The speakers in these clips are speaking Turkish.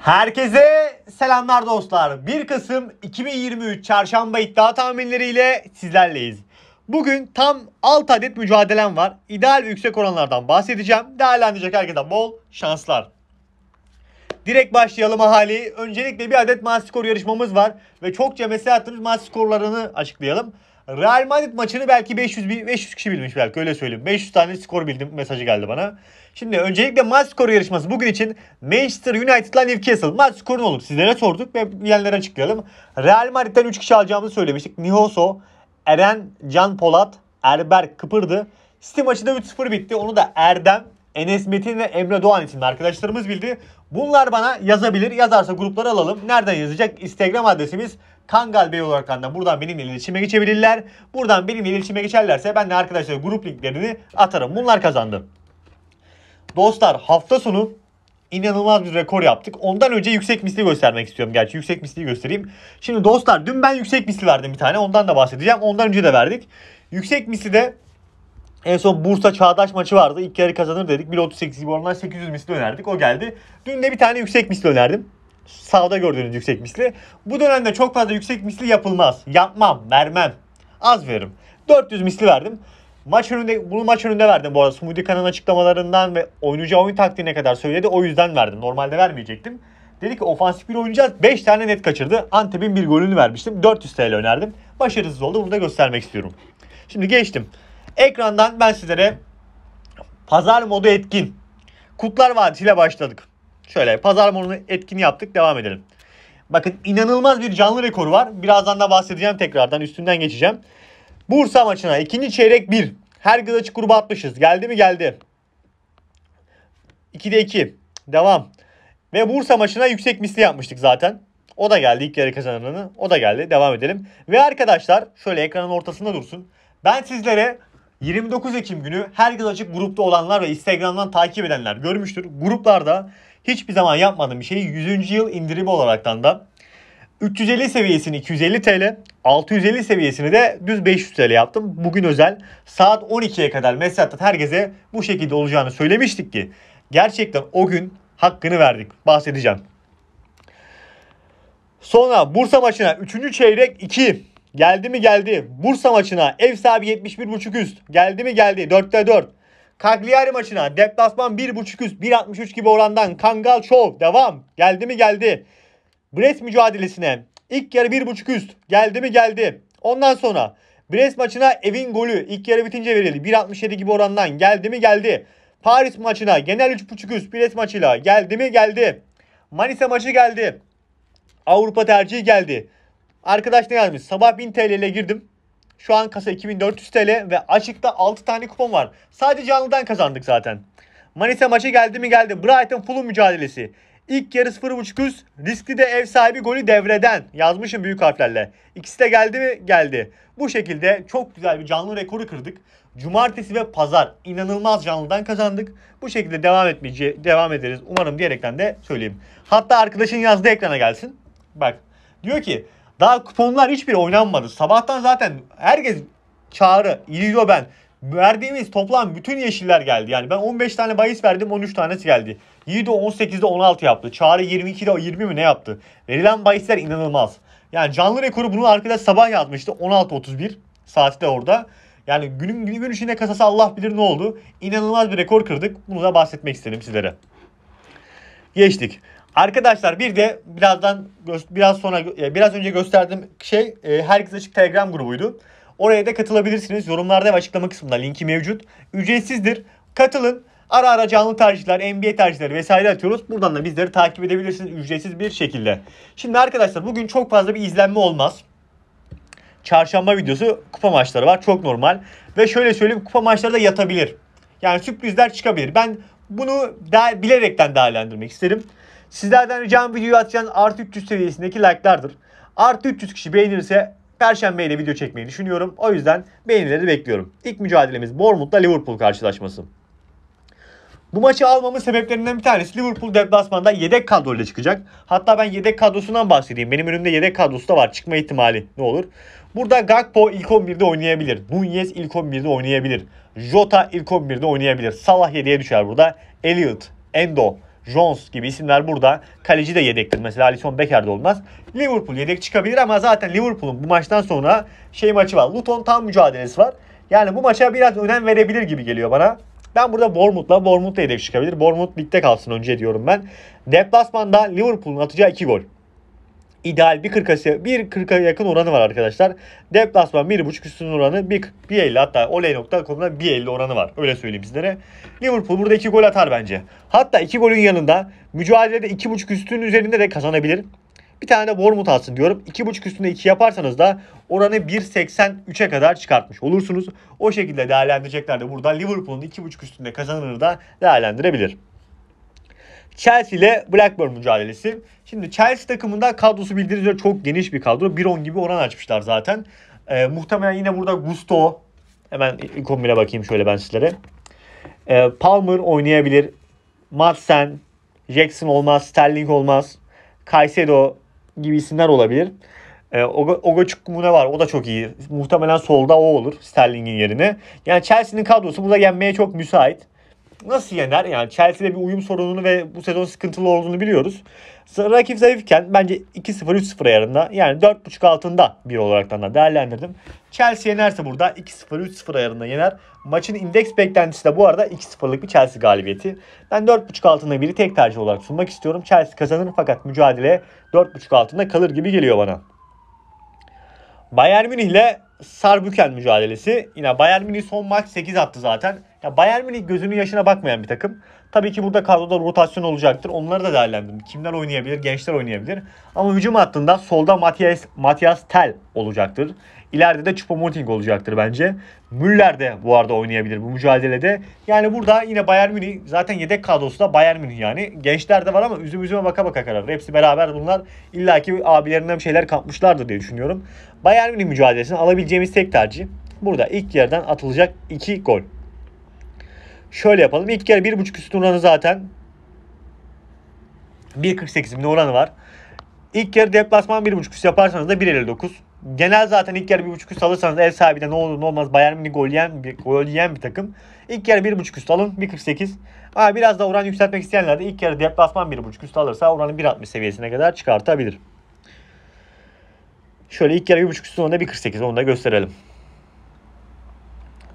Herkese selamlar dostlar. 1 Kasım 2023 Çarşamba iddia tahminleriyle sizlerleyiz. Bugün tam 6 adet mücadelem var. İdeal ve yüksek oranlardan bahsedeceğim. Değerlendirecek herkese bol şanslar. Direkt başlayalım ahali. Öncelikle bir adet maç yarışmamız var. Ve çokça mesaj attığımız maç açıklayalım. Real Madrid maçını belki 500, 500 kişi bilmiş belki öyle söyleyeyim. 500 tane skor bildim mesajı geldi bana. Şimdi öncelikle maç skoru yarışması bugün için Manchester United'la Newcastle. Maç skoru ne olur? Sizlere sorduk ve bilenlere açıklayalım. Real Madrid'den 3 kişi alacağımızı söylemiştik. Nihoso, Eren Can Polat, Erber Kıpırdı. City maçı da 3-0 bitti. Onu da Erdem Enes Metin ve Emre Doğan isimli arkadaşlarımız bildi. Bunlar bana yazabilir. Yazarsa gruplara alalım. Nereden yazacak? Instagram adresimiz Kangal Bey olarak da buradan benimle iletişime geçebilirler. Buradan benimle iletişime geçerlerse ben de arkadaşlara grup linklerini atarım. Bunlar kazandı. Dostlar hafta sonu inanılmaz bir rekor yaptık. Ondan önce yüksek misli göstermek istiyorum. Gerçi yüksek misli göstereyim. Şimdi dostlar dün ben yüksek misli verdim bir tane. Ondan da bahsedeceğim. Ondan önce de verdik. Yüksek misli de en son Bursa Çağdaş maçı vardı. İlk yarı kazanır dedik. 1.38 gibi oradan 800 misli önerdik. O geldi. Dün de bir tane yüksek misli önerdim. Sağda gördüğünüz yüksek misli. Bu dönemde çok fazla yüksek misli yapılmaz. Yapmam, vermem. Az veririm. 400 misli verdim. Maç önünde, bunu maç önünde verdim bu arada. Smoothie açıklamalarından ve oyuncu oyun taktiğine kadar söyledi. O yüzden verdim. Normalde vermeyecektim. Dedi ki ofansif bir oyuncu. 5 tane net kaçırdı. Antep'in bir golünü vermiştim. 400 TL önerdim. Başarısız oldu. Bunu da göstermek istiyorum. Şimdi geçtim. Ekrandan ben sizlere pazar modu etkin. Kutlar Vadisi ile başladık. Şöyle pazar modunu etkin yaptık devam edelim. Bakın inanılmaz bir canlı rekoru var. Birazdan da bahsedeceğim tekrardan üstünden geçeceğim. Bursa maçına ikinci çeyrek 1. Her gıdaçı gruba atmışız. Geldi mi geldi. 2'de 2. Devam. Ve Bursa maçına yüksek misli yapmıştık zaten. O da geldi ilk yarı kazananını. O da geldi. Devam edelim. Ve arkadaşlar şöyle ekranın ortasında dursun. Ben sizlere 29 Ekim günü her yıl açık grupta olanlar ve Instagram'dan takip edenler görmüştür. Gruplarda hiçbir zaman yapmadığım bir şeyi 100. yıl indirimi olaraktan da 350 seviyesini 250 TL, 650 seviyesini de düz 500 TL yaptım. Bugün özel saat 12'ye kadar mesajda herkese bu şekilde olacağını söylemiştik ki gerçekten o gün hakkını verdik. Bahsedeceğim. Sonra Bursa maçına 3. çeyrek 2 Geldi mi geldi. Bursa maçına ev sahibi 71.5 üst. Geldi mi geldi. 4'te 4. Cagliari maçına deplasman 1.5 üst 1.63 gibi orandan Kangal Show devam. Geldi mi geldi. Brest mücadelesine ilk yarı 1.5 üst. Geldi mi geldi. Ondan sonra Brest maçına evin golü ilk yarı bitince verildi. 1.67 gibi orandan geldi mi geldi. Paris maçına genel 3.5 üst Brest maçıyla geldi mi geldi. Manisa maçı geldi. Avrupa tercihi geldi. Arkadaş ne yazmış? Sabah 1000 TL ile girdim. Şu an kasa 2400 TL ve açıkta 6 tane kupon var. Sadece canlıdan kazandık zaten. Manisa maçı geldi mi geldi. Brighton Full mücadelesi. İlk yarı 0.5 Riskli de ev sahibi golü devreden. Yazmışım büyük harflerle. İkisi de geldi mi? Geldi. Bu şekilde çok güzel bir canlı rekoru kırdık. Cumartesi ve pazar inanılmaz canlıdan kazandık. Bu şekilde devam etmeyece devam ederiz. Umarım diyerekten de söyleyeyim. Hatta arkadaşın yazdığı ekrana gelsin. Bak diyor ki daha kuponlar hiçbir oynanmadı. Sabahtan zaten herkes çağrı, İlyo ben. Verdiğimiz toplam bütün yeşiller geldi. Yani ben 15 tane bahis verdim 13 tanesi geldi. Yiğido 18'de 16 yaptı. Çağrı 22'de 20 mi ne yaptı? Verilen bahisler inanılmaz. Yani canlı rekoru bunu arkadaş sabah yazmıştı 16.31 saatte orada. Yani günün gün içinde kasası Allah bilir ne oldu. İnanılmaz bir rekor kırdık. Bunu da bahsetmek istedim sizlere. Geçtik. Arkadaşlar bir de birazdan biraz sonra e, biraz önce gösterdiğim şey e, Herkes Açık Telegram grubuydu. Oraya da katılabilirsiniz. Yorumlarda ve açıklama kısmında linki mevcut. Ücretsizdir. Katılın. Ara ara canlı tercihler, NBA tercihleri vesaire atıyoruz. Buradan da bizleri takip edebilirsiniz ücretsiz bir şekilde. Şimdi arkadaşlar bugün çok fazla bir izlenme olmaz. Çarşamba videosu kupa maçları var. Çok normal. Ve şöyle söyleyeyim kupa maçları da yatabilir. Yani sürprizler çıkabilir. Ben bunu da bilerekten değerlendirmek isterim. Sizlerden ricam videoyu atacağın artı 300 seviyesindeki like'lardır. Artı 300 kişi beğenirse Perşembe ile video çekmeyi düşünüyorum. O yüzden beğenileri bekliyorum. İlk mücadelemiz Bournemouth'la Liverpool karşılaşması. Bu maçı almamın sebeplerinden bir tanesi Liverpool deplasmanda yedek kadroyla çıkacak. Hatta ben yedek kadrosundan bahsedeyim. Benim önümde yedek kadrosu da var. Çıkma ihtimali ne olur. Burada Gakpo ilk 11'de oynayabilir. Nunez ilk 11'de oynayabilir. Jota ilk 11'de oynayabilir. Salah 7'ye düşer burada. Elliot, Endo, Jones gibi isimler burada. Kaleci de yedektir. Mesela Alisson Becker de olmaz. Liverpool yedek çıkabilir ama zaten Liverpool'un bu maçtan sonra şey maçı var. Luton tam mücadelesi var. Yani bu maça biraz önem verebilir gibi geliyor bana. Ben burada Bournemouth'la da yedek çıkabilir. Bournemouth ligde kalsın önce diyorum ben. Deplasman'da Liverpool'un atacağı 2 gol ideal 1.40'a bir 1.40'a yakın oranı var arkadaşlar. Deplasman 1.5 üstünün oranı 1.50 hatta oley.com'da 1.50 oranı var. Öyle söyleyeyim sizlere. Liverpool burada 2 gol atar bence. Hatta 2 golün yanında mücadelede 2.5 üstünün üzerinde de kazanabilir. Bir tane de Bournemouth alsın diyorum. 2.5 üstünde 2 yaparsanız da oranı 1.83'e kadar çıkartmış olursunuz. O şekilde değerlendirecekler de buradan Liverpool'un 2.5 üstünde kazanır da değerlendirebilir. Chelsea ile Blackburn mücadelesi. Şimdi Chelsea takımında kadrosu bildiğiniz üzere çok geniş bir kadro. 1-10 gibi oran açmışlar zaten. E, muhtemelen yine burada Gusto. Hemen kombine bakayım şöyle ben sizlere. E, Palmer oynayabilir. Madsen, Jackson olmaz, Sterling olmaz. Caicedo gibi isimler olabilir. E, Oga, Oga ne var. O da çok iyi. Muhtemelen solda o olur Sterling'in yerine. Yani Chelsea'nin kadrosu burada yenmeye çok müsait nasıl yener? Yani Chelsea'de bir uyum sorununu ve bu sezon sıkıntılı olduğunu biliyoruz. Rakip zayıfken bence 2-0-3-0 ayarında yani 4.5 altında bir olarak da değerlendirdim. Chelsea yenerse burada 2-0-3-0 ayarında yener. Maçın indeks beklentisi de bu arada 2-0'lık bir Chelsea galibiyeti. Ben 4.5 altında biri tek tercih olarak sunmak istiyorum. Chelsea kazanır fakat mücadele 4.5 altında kalır gibi geliyor bana. Bayern Münih ile Sarbüken mücadelesi. Yine Bayern Münih son maç 8 attı zaten. Ya Bayern Münih gözünün yaşına bakmayan bir takım. Tabii ki burada kadroda rotasyon olacaktır. Onları da değerlendirdim. Kimler oynayabilir? Gençler oynayabilir. Ama hücum hattında solda Matthias Matthias Tel olacaktır. İleride de Choupo-Moting olacaktır bence. Müller de bu arada oynayabilir bu mücadelede. Yani burada yine Bayern Münih zaten yedek kadrosu da Bayern Münih yani. Gençler de var ama üzüm üzüme baka baka karar. Hepsi beraber bunlar illaki abilerinden bir şeyler kapmışlardır diye düşünüyorum. Bayern Münih mücadelesini alabileceğimiz tek tercih burada ilk yerden atılacak 2 gol. Şöyle yapalım. İlk kere 1.5 üstün oranı zaten 1.48 bin oranı var. İlk yarı deplasman 1.5 üst yaparsanız da 1.59. Genel zaten ilk yarı 1.5 üst alırsanız ev sahibi de ne olur ne olmaz Bayern Münih gol yiyen bir, gol yiyen bir takım. İlk yarı 1.5 üst alın 1.48. Ama biraz da oran yükseltmek isteyenler de ilk yarı deplasman 1.5 üst alırsa oranı 1.60 seviyesine kadar çıkartabilir. Şöyle ilk yarı 1.5 üst onda 1.48 onu da gösterelim.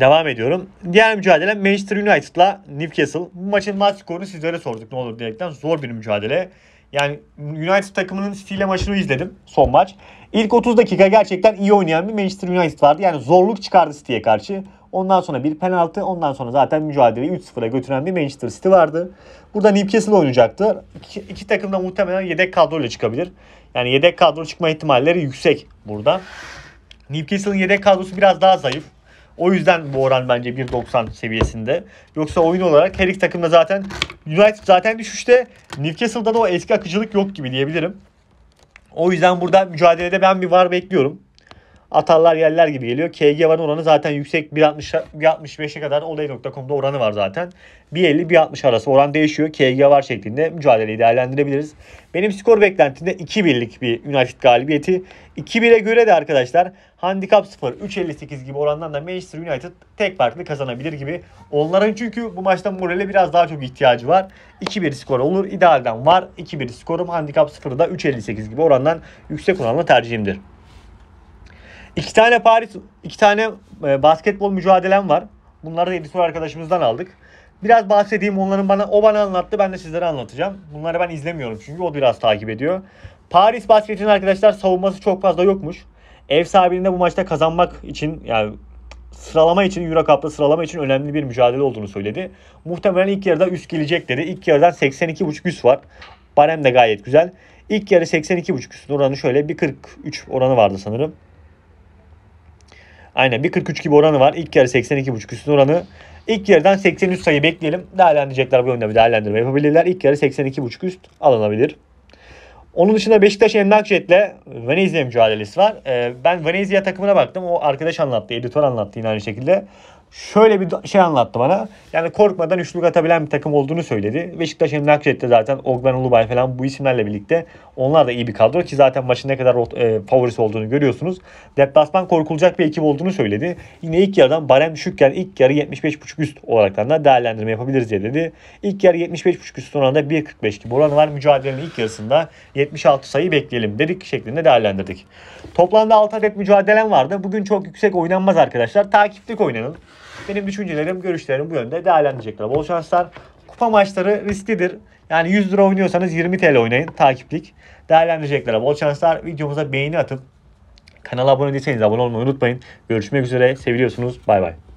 Devam ediyorum. Diğer mücadele Manchester United'la Newcastle. Bu maçın maç skorunu sizlere sorduk ne olur diyerekten. Zor bir mücadele. Yani United takımının City maçını izledim son maç. İlk 30 dakika gerçekten iyi oynayan bir Manchester United vardı. Yani zorluk çıkardı City'ye karşı. Ondan sonra bir penaltı, ondan sonra zaten mücadeleyi 3-0'a götüren bir Manchester City vardı. Burada Newcastle oynayacaktı. İki, iki takım da muhtemelen yedek kadroyla çıkabilir. Yani yedek kadro çıkma ihtimalleri yüksek burada. Newcastle'ın yedek kadrosu biraz daha zayıf. O yüzden bu oran bence 1.90 seviyesinde. Yoksa oyun olarak her iki takımda zaten United zaten düşüşte. Newcastle'da da o eski akıcılık yok gibi diyebilirim. O yüzden burada mücadelede ben bir var bekliyorum atarlar yerler gibi geliyor. KG var oranı zaten yüksek 1.65'e kadar olay.com'da oranı var zaten. 1.50-1.60 arası oran değişiyor. KG var şeklinde mücadeleyi değerlendirebiliriz. Benim skor beklentimde 2-1'lik bir United galibiyeti. 2-1'e göre de arkadaşlar Handicap 0 3.58 gibi orandan da Manchester United tek farklı kazanabilir gibi. Onların çünkü bu maçta morale biraz daha çok ihtiyacı var. 2-1 skor olur. İdealden var. 2-1 skorum handikap 0'da 3.58 gibi orandan yüksek oranla tercihimdir. İki tane Paris, iki tane e, basketbol mücadelem var. Bunları da editör arkadaşımızdan aldık. Biraz bahsedeyim onların bana o bana anlattı ben de sizlere anlatacağım. Bunları ben izlemiyorum çünkü o biraz takip ediyor. Paris basketinin arkadaşlar savunması çok fazla yokmuş. Ev sahibinde bu maçta kazanmak için yani sıralama için Euro Cup'ta sıralama için önemli bir mücadele olduğunu söyledi. Muhtemelen ilk yarıda üst gelecek dedi. İlk yarıdan 82.5 üst var. Barem de gayet güzel. İlk yarı 82.5 üstün oranı şöyle bir 43 oranı vardı sanırım. Aynen 1.43 gibi oranı var. İlk yarı 82.5 üstün oranı. İlk yarıdan 83 sayı bekleyelim. Değerlendirecekler bu yönde bir değerlendirme yapabilirler. İlk yarı 82.5 üst alınabilir. Onun dışında Beşiktaş Emre Akçet'le Venezia mücadelesi var. Ee, ben Venezia takımına baktım. O arkadaş anlattı, editör anlattı yine aynı şekilde şöyle bir şey anlattı bana. Yani korkmadan üçlük atabilen bir takım olduğunu söyledi. Beşiktaş hem nakşetti zaten Ogben Ulubay falan bu isimlerle birlikte. Onlar da iyi bir kadro ki zaten maçın ne kadar e, favorisi olduğunu görüyorsunuz. Deplasman korkulacak bir ekip olduğunu söyledi. Yine ilk yarıdan barem düşükken ilk yarı 75.5 üst olaraktan da değerlendirme yapabiliriz diye dedi. İlk yarı 75.5 üst oranında 1.45 gibi oranı var. Mücadelenin ilk yarısında 76 sayı bekleyelim dedik şeklinde değerlendirdik. Toplamda 6 adet mücadelem vardı. Bugün çok yüksek oynanmaz arkadaşlar. Takiplik oynanın. Benim düşüncelerim, görüşlerim bu yönde değerlendirecekler. Bol şanslar. Kupa maçları risklidir. Yani 100 lira oynuyorsanız 20 TL oynayın. Takiplik. Değerlendirecekler. Bol şanslar. Videomuza beğeni atın. Kanala abone değilseniz abone olmayı unutmayın. Görüşmek üzere. Seviliyorsunuz. Bay bay.